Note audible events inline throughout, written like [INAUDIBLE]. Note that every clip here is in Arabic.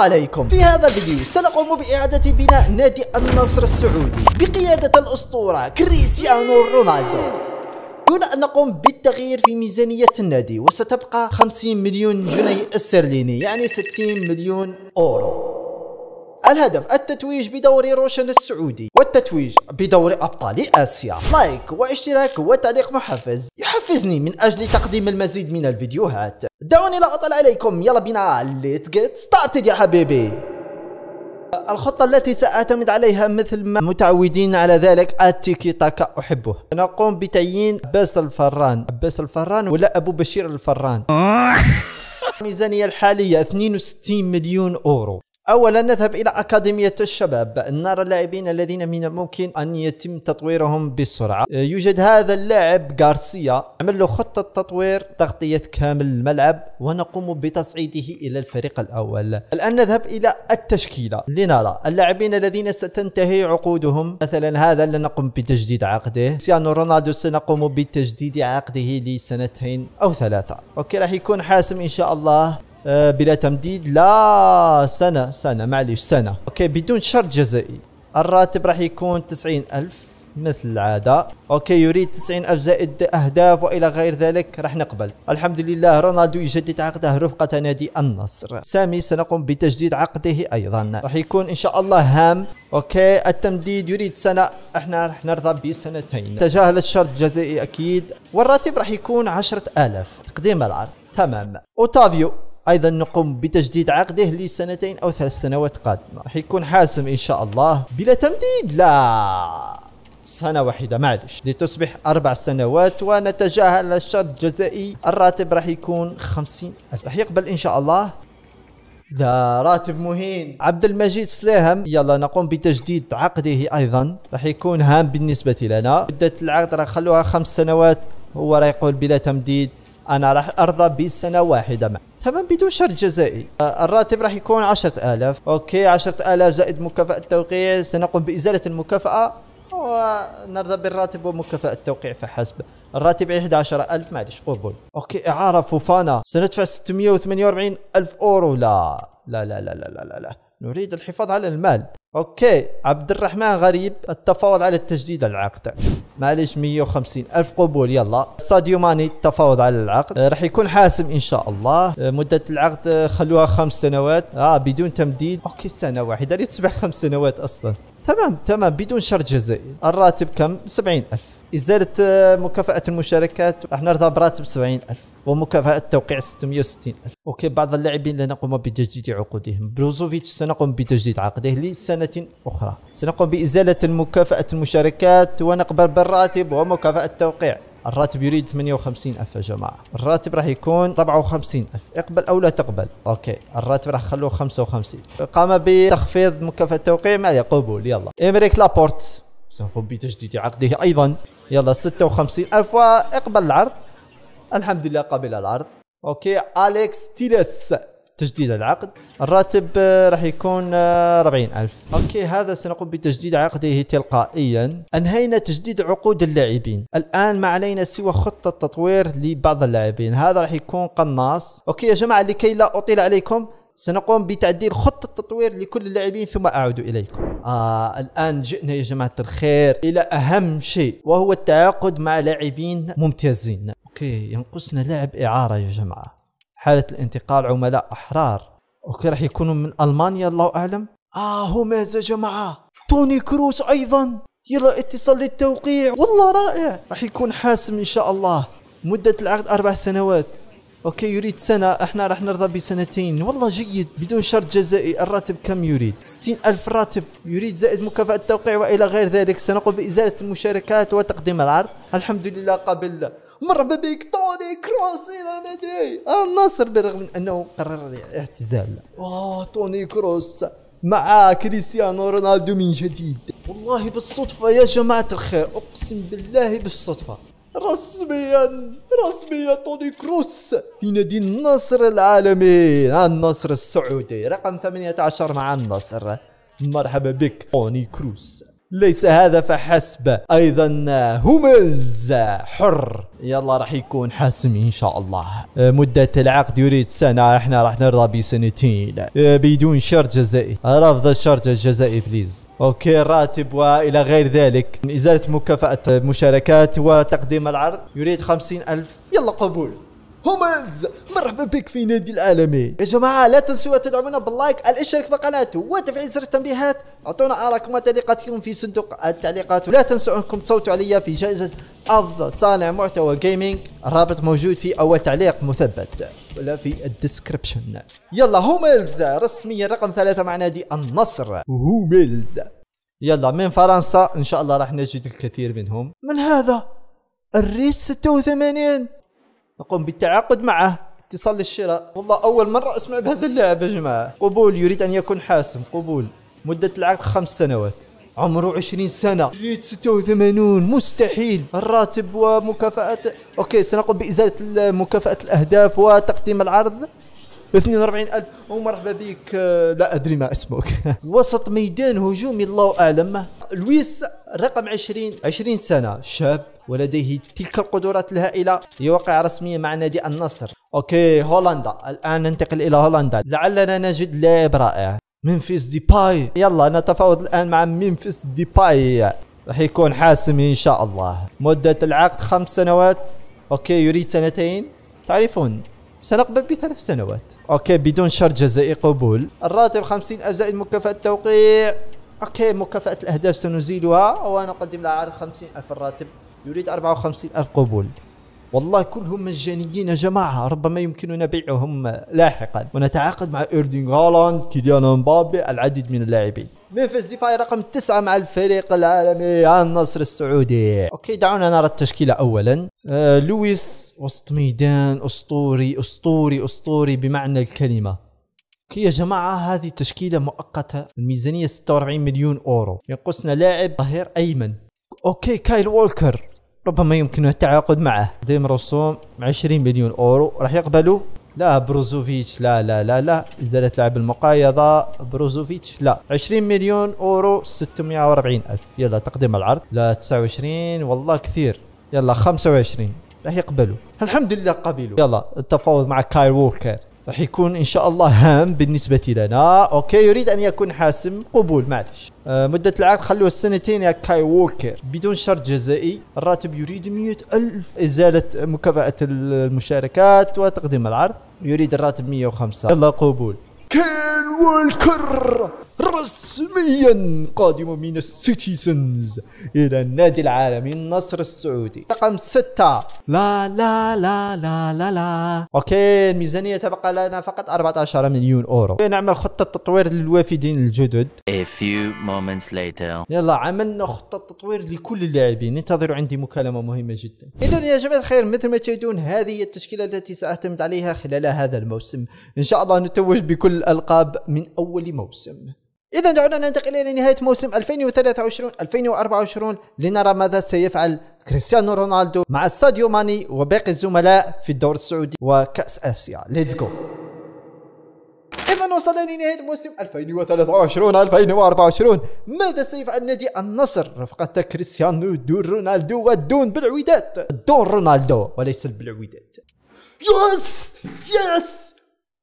عليكم في هذا الفيديو سنقوم بإعادة بناء نادي النصر السعودي بقيادة الأسطورة كريستيانو رونالدو دون أن نقوم بالتغيير في ميزانية النادي وستبقى 50 مليون جنيه استرليني يعني 60 مليون أورو الهدف التتويج بدوري روشن السعودي والتتويج بدوري أبطال آسيا لايك واشتراك وتعليق محفز يحفزني من أجل تقديم المزيد من الفيديوهات دعوني لا أطل عليكم يلا بينا let's get started يا حبيبي الخطة التي سأعتمد عليها مثل ما متعودين على ذلك التيكي تاكا أحبه نقوم بتعيين عباس الفران عباس الفران ولا أبو بشير الفران الميزانية [LAUGHS] الحالية 62 مليون أورو اولا نذهب الى اكاديميه الشباب نرى اللاعبين الذين من الممكن ان يتم تطويرهم بسرعه يوجد هذا اللاعب غارسيا عمل له خطه تطوير تغطيه كامل الملعب ونقوم بتصعيده الى الفريق الاول الان نذهب الى التشكيله لنرى اللاعبين الذين ستنتهي عقودهم مثلا هذا لنقوم بتجديد عقده كريستيانو رونالدو سنقوم بتجديد عقده لسنتين او ثلاثه اوكي راح يكون حاسم ان شاء الله آه، بلا تمديد لا سنة سنة معليش سنة أوكي بدون شرط جزائي الراتب راح يكون تسعين ألف مثل العادة أوكي يريد تسعين ألف زائد أهداف وإلى غير ذلك راح نقبل الحمد لله رونالدو يجدد عقده رفقة نادي النصر سامي سنقوم بتجديد عقده أيضا راح يكون إن شاء الله هام أوكي التمديد يريد سنة احنا راح نرضى بسنتين تجاهل الشرط الجزائي أكيد والراتب راح يكون عشرة آلاف تقديم العرض تمام أوتافيو ايضا نقوم بتجديد عقده لسنتين او ثلاث سنوات قادمه راح يكون حاسم ان شاء الله بلا تمديد لا سنة واحدة معلش لتصبح أربع سنوات ونتجاهل الشرط الجزائي الراتب راح يكون خمسين ألف راح يقبل إن شاء الله لا راتب مهين عبد المجيد سلاهم يلا نقوم بتجديد عقده أيضا راح يكون هام بالنسبة لنا مدة العقد راح نخلوها خمس سنوات هو راح يقول بلا تمديد انا راح ارضى بسنه واحده معك تمام بدون شرط جزائي آه، الراتب راح يكون 10000 اوكي 10000 زائد مكافاه توقيع سنقوم بازاله المكافاه ونرضى بالراتب ومكافأة التوقيع فحسب الراتب 11000 معلش قبول اوكي اعارة فوفانا سندفع 648 ألف اورو لا لا لا لا لا لا, لا. نريد الحفاظ على المال اوكي عبد الرحمن غريب التفاوض على التجديد العقد معليش 150 ألف قبول يلا ساديو ماني التفاوض على العقد آه، راح يكون حاسم إن شاء الله آه، مدة العقد آه، خلوها خمس سنوات آه بدون تمديد أوكي سنة واحدة تصبح خمس سنوات أصلا تمام تمام بدون شرط جزائي الراتب كم 70 ألف إزالة آه، مكافأة المشاركات راح نرضى براتب 70000 ومكافأة توقيع 660000 أوكي بعض اللاعبين نقوم بتجديد عقودهم بروزوفيتش سنقوم بتجديد عقده لسنة أخرى سنقوم بإزالة مكافأة المشاركات ونقبل بالراتب ومكافأة التوقيع الراتب يريد 58 ألف يا جماعة الراتب راح يكون 54 ألف اقبل أو لا تقبل أوكي الراتب راح خلوه 55 قام بتخفيض مكافأة التوقيع ما قبول يلا إمريك لابورت سنقوم بتجديد عقده أيضا يلا 56 ألف واقبل العرض الحمد لله قبل العرض أوكي أليكس تيلس تجديد العقد الراتب آه، راح يكون 40 آه، ألف أوكي هذا سنقوم بتجديد عقده تلقائيا أنهينا تجديد عقود اللاعبين الآن ما علينا سوى خطة تطوير لبعض اللاعبين هذا راح يكون قناص أوكي يا جماعة لكي لا أطيل عليكم سنقوم بتعديل خطة التطوير لكل اللاعبين ثم أعود إليكم آه الآن جئنا يا جماعة الخير إلى أهم شيء وهو التعاقد مع لاعبين ممتازين أوكي ينقصنا لاعب إعارة يا جماعة حالة الانتقال عملاء أحرار أوكي راح يكونوا من ألمانيا الله أعلم آه هوميز يا جماعة توني كروس أيضا يلا اتصل للتوقيع والله رائع راح يكون حاسم إن شاء الله مدة العقد أربع سنوات اوكي يريد سنة احنا راح نرضى بسنتين والله جيد بدون شرط جزائي الراتب كم يريد ستين الف راتب يريد زائد مكافأة التوقيع والى غير ذلك سنقوم بازالة المشاركات وتقديم العرض الحمد لله قبل مرحبا بك طوني كروس الى نادي النصر بالرغم من انه قرر الاعتزال اوه طوني كروس مع كريستيانو رونالدو من جديد والله بالصدفة يا جماعة الخير اقسم بالله بالصدفة رسميا رسميا توني كروس في نادي النصر العالمي النصر السعودي رقم 18 مع النصر مرحبا بك توني كروس ليس هذا فحسب ايضا هوملز حر يلا راح يكون حاسم ان شاء الله أه، مدة العقد يريد سنة احنا راح نرضى بسنتين أه، بدون شرط جزائي رفض الشرط الجزائي بليز اوكي الراتب والى غير ذلك ازالة مكافأة مشاركات وتقديم العرض يريد خمسين الف يلا قبول هوملز مرحبا بك في نادي العالمي يا جماعه لا تنسوا تدعمونا باللايك الاشتراك بالقناه وتفعيل زر التنبيهات اعطونا ارائكم وتعليقاتكم في صندوق التعليقات ولا تنسوا انكم تصوتوا عليا في جائزه افضل صانع محتوى جيمنج الرابط موجود في اول تعليق مثبت ولا في الديسكربشن يلا هوملز رسميا رقم ثلاثة مع نادي النصر هوملز يلا من فرنسا ان شاء الله راح نجد الكثير منهم من هذا الريس 86 نقوم بالتعاقد معه اتصال للشراء والله أول مرة أسمع بهذا اللعب يا جماعة قبول يريد أن يكون حاسم قبول مدة العقد خمس سنوات عمره 20 سنة ريت 86 مستحيل الراتب ومكافأة أوكي سنقوم بإزالة مكافأة الأهداف وتقديم العرض 42000 ومرحبا بك لا ادري ما اسمك [LAUGHS] وسط ميدان هجومي الله اعلم لويس رقم 20 20 سنه شاب ولديه تلك القدرات الهائلة يوقع رسميا مع نادي النصر اوكي هولندا الان ننتقل الى هولندا لعلنا نجد لاعب رائع ممفيس ديباي يلا نتفاوض الان مع ممفيس ديباي راح يكون حاسم ان شاء الله مدة العقد خمس سنوات اوكي يريد سنتين تعرفون سنقبل بثلاث سنوات اوكي بدون شرط جزائي قبول الراتب خمسين ألف زائد مكافأة توقيع اوكي مكافأة الاهداف سنزيلها ونقدم لها عرض خمسين ألف الراتب يريد 54 ألف قبول والله كلهم مجانيين يا جماعة ربما يمكننا بيعهم لاحقا ونتعاقد مع إيردينغ هالاند كيليان مبابي العديد من اللاعبين منفس ديفاي رقم تسعة مع الفريق العالمي النصر السعودي اوكي دعونا نرى التشكيلة اولا آه لويس وسط ميدان اسطوري اسطوري اسطوري بمعنى الكلمة يا جماعة هذه تشكيلة مؤقتة الميزانية 46 مليون أورو ينقصنا لاعب ظهير أيمن أوكي كايل وولكر ربما يمكنه التعاقد معه ديم رسوم 20 مليون اورو راح يقبلوا لا بروزوفيتش لا لا لا لا ازالة لعب المقايضة بروزوفيتش لا 20 مليون اورو 640 الف يلا تقديم العرض لا 29 والله كثير يلا 25 راح يقبلوا الحمد لله قبلوا يلا التفاوض مع كاي ووكر راح يكون ان شاء الله هام بالنسبه لنا اوكي يريد ان يكون حاسم قبول معلش آه مده العقد خلوه السنتين يا كاي ووكر بدون شرط جزائي الراتب يريد مئة ألف ازاله مكافاه المشاركات وتقديم العرض يريد الراتب 105 يلا قبول كان والكر رسميا قادمة من السيتيزنز إلى النادي العالمي النصر السعودي رقم ستة لا لا لا لا لا لا أوكي الميزانية تبقى لنا فقط 14 مليون أورو نعمل خطة تطوير للوافدين الجدد A few moments later يلا عملنا خطة تطوير لكل اللاعبين انتظروا عندي مكالمة مهمة جدا إذا يا جماعة الخير مثل ما تشاهدون هذه هي التشكيلة التي سأعتمد عليها خلال هذا الموسم إن شاء الله نتوج بكل الألقاب من أول موسم إذا دعونا ننتقل إلى نهاية موسم 2023 2024 لنرى ماذا سيفعل كريستيانو رونالدو مع ساديو ماني وباقي الزملاء في الدور السعودي وكأس آسيا ليتس جو إذا وصلنا لنهاية موسم 2023 2024 ماذا سيفعل نادي النصر رفقة كريستيانو دون رونالدو ودون بالعويدات دون رونالدو وليس بالعويدات يس يس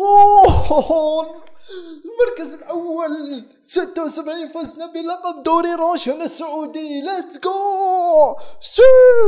اوه المركز الاول 76 فزنا بلقب دوري روشن السعودي ليتس جو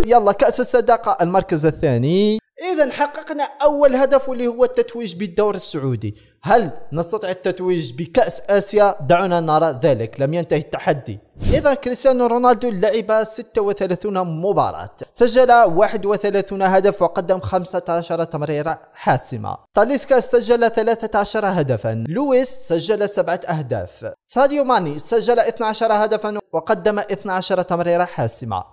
يلا كاس الصداقه المركز الثاني اذا حققنا اول هدف واللي هو التتويج بالدوري السعودي هل نستطيع التتويج بكاس اسيا دعونا نرى ذلك لم ينتهي التحدي اذا كريستيانو رونالدو لعب 36 مباراه سجل 31 هدف وقدم 15 تمريره حاسمه تاليسكا سجل 13 هدفا لويس سجل 7 اهداف ساديو ماني سجل 12 هدفا وقدم 12 تمريره حاسمه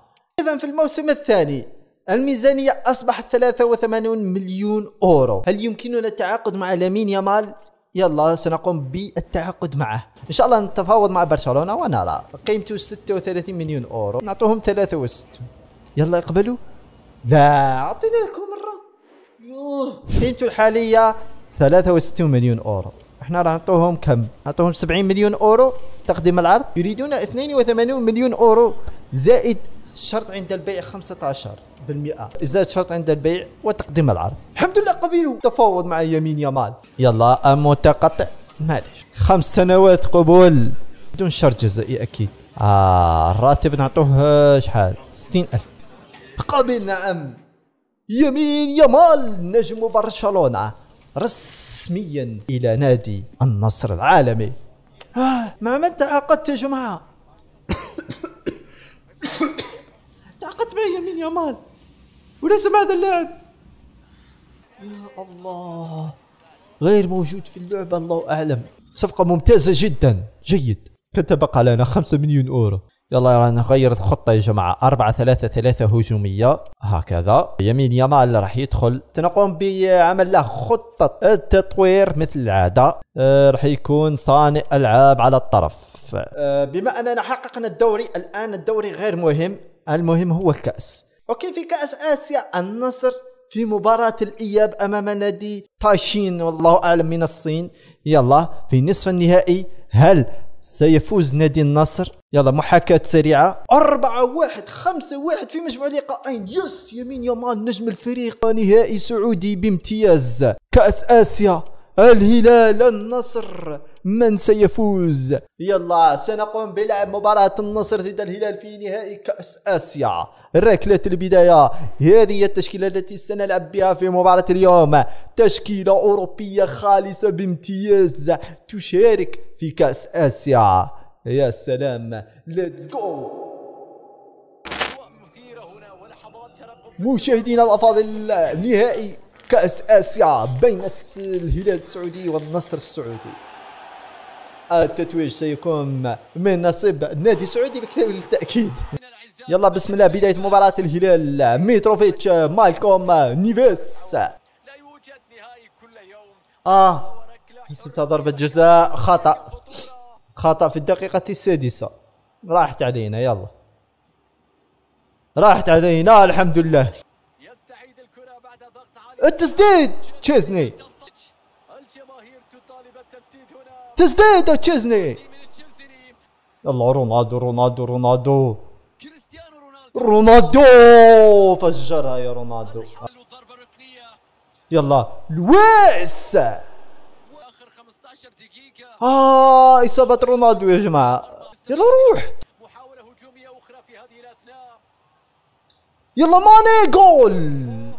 اذا في الموسم الثاني الميزانية أصبحت 83 مليون أورو هل يمكننا التعاقد مع لامين يامال؟ يلا سنقوم بالتعاقد معه ان شاء الله نتفاوض مع برشلونه ونرى قيمته 36 مليون اورو نعطوهم 63 يلا يقبلوا لا اعطينا لكم مره قيمته الحاليه 63 مليون اورو احنا راح نعطوهم كم نعطوهم 70 مليون اورو تقديم العرض يريدون 82 مليون اورو زائد الشرط عند البيع 15% إزالة شرط عند البيع وتقديم العرض الحمد لله قبلوا تفاوض مع يمين يمال يلا متقطع معليش خمس سنوات قبول بدون شرط جزائي أكيد آه الراتب نعطوه شحال 60000 قبل نعم يمين يمال نجم برشلونة رسميا إلى نادي النصر العالمي آه مع من تعاقدت يا جماعة [COUGHS] اسمه يمين يامال ولازم هذا اللاعب يا الله غير موجود في اللعبة الله أعلم صفقة ممتازة جدا جيد كتبقى لنا خمسة مليون أورو يلا رانا نغير الخطة يا جماعة 4 3 3 هجومية هكذا يمين يامال راح يدخل سنقوم بعمل له خطة التطوير مثل العادة أه راح يكون صانع ألعاب على الطرف أه بما أننا حققنا الدوري الآن الدوري غير مهم المهم هو الكأس أوكي في كأس آسيا النصر في مباراة الإياب أمام نادي تايشين والله أعلم من الصين يلا في نصف النهائي هل سيفوز نادي النصر يلا محاكاة سريعة أربعة واحد خمسة واحد في مجموع لقاءين يس يمين يمال نجم الفريق نهائي سعودي بامتياز كأس آسيا الهلال النصر من سيفوز يلا سنقوم بلعب مباراة النصر ضد الهلال في نهائي كأس آسيا ركلة البداية هذه هي التشكيلة التي سنلعب بها في مباراة اليوم تشكيلة أوروبية خالصة بامتياز تشارك في كأس آسيا يا سلام ليتس جو مشاهدينا الأفاضل نهائي كأس آسيا بين الهلال السعودي والنصر السعودي التتويج سيكون من نصيب نادي سعودي بكثير التاكيد يلا بسم الله بداية مباراة الهلال ميتروفيتش مالكوم نيفيس اه حسبتها ضربة جزاء خطأ خطأ في الدقيقة السادسة راحت علينا يلا راحت علينا الحمد لله التسديد تشيزني تسديد تشيزني يلا رونالدو رونالدو رونالدو رونالدو فجرها يا رونالدو يلا لويس اه اصابه رونالدو يا جماعه يلا روح محاوله هجوميه اخرى في هذه الاثناء يلا ماني جول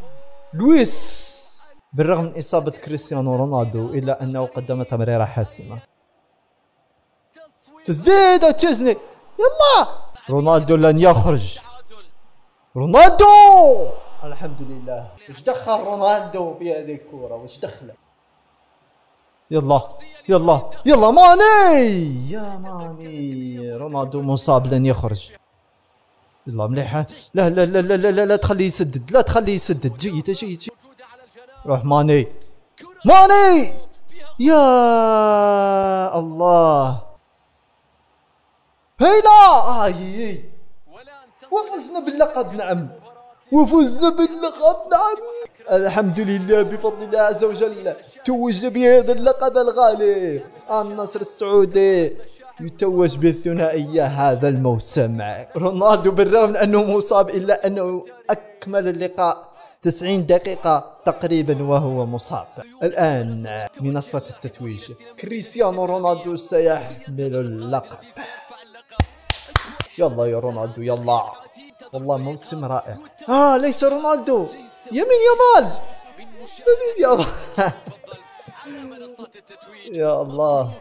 لويس بالرغم من إصابة كريستيانو رونالدو إلا أنه قدم تمريرة حاسمة تسديدة تشيزني يلا رونالدو لن يخرج رونالدو الحمد لله وش دخل رونالدو في هذه الكورة وش دخله يلا يلا يلا ماني يا ماني رونالدو مصاب لن يخرج يلا مليحه لا لا لا لا لا لا تخليه يسدد لا تخليه يسدد جيد جيد جيد روح ماني ماني يا الله هيلا هاي وفزنا باللقب نعم وفزنا باللقب نعم الحمد لله بفضل الله عز وجل توجنا بهذا اللقب الغالي النصر السعودي يتوج بالثنائية هذا الموسم رونالدو بالرغم أنه مصاب إلا أنه أكمل اللقاء 90 دقيقة تقريبا وهو مصاب الآن منصة التتويج كريستيانو رونالدو سيحمل اللقب يلا يا رونالدو يلا والله موسم رائع آه ليس رونالدو يمين يمال يمين يمال [LAUGHS] يا الله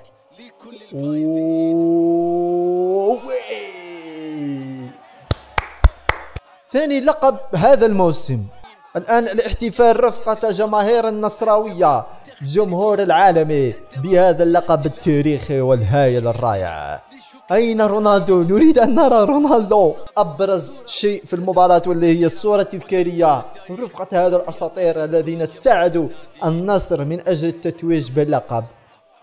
ثاني لقب هذا الموسم الآن الاحتفال رفقة جماهير النصراوية جمهور العالمي بهذا اللقب التاريخي والهائل الرائع أين رونالدو؟ نريد أن نرى رونالدو أبرز شيء في المباراة واللي هي الصورة التذكارية رفقة هذا الأساطير الذين ساعدوا النصر من أجل التتويج باللقب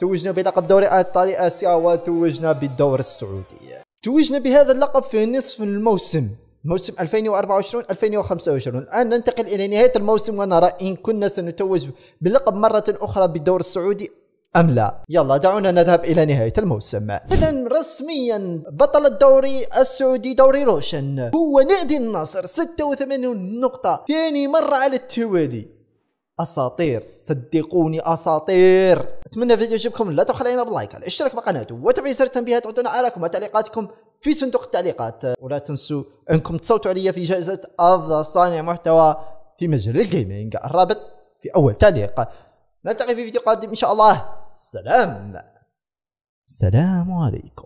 توجنا بلقب دوري ابطال اسيا وتوجنا بالدور السعودي توجنا بهذا اللقب في نصف الموسم موسم 2024 2025 الان ننتقل الى نهايه الموسم ونرى ان كنا سنتوج باللقب مره اخرى بالدور السعودي أم لا؟ يلا دعونا نذهب إلى نهاية الموسم. إذا رسميا بطل الدوري السعودي دوري روشن هو نادي النصر 86 نقطة ثاني مرة على التوالي اساطير صدقوني اساطير اتمنى الفيديو يعجبكم لا تبخلوا علينا باللايك الاشتراك بالقناه وتفعيل زر التنبيهات وعطونا اراكم وتعليقاتكم في صندوق التعليقات ولا تنسوا انكم تصوتوا علي في جائزه افضل صانع محتوى في مجال الجيمنج الرابط في اول تعليق نلتقي في فيديو قادم ان شاء الله سلام سلام عليكم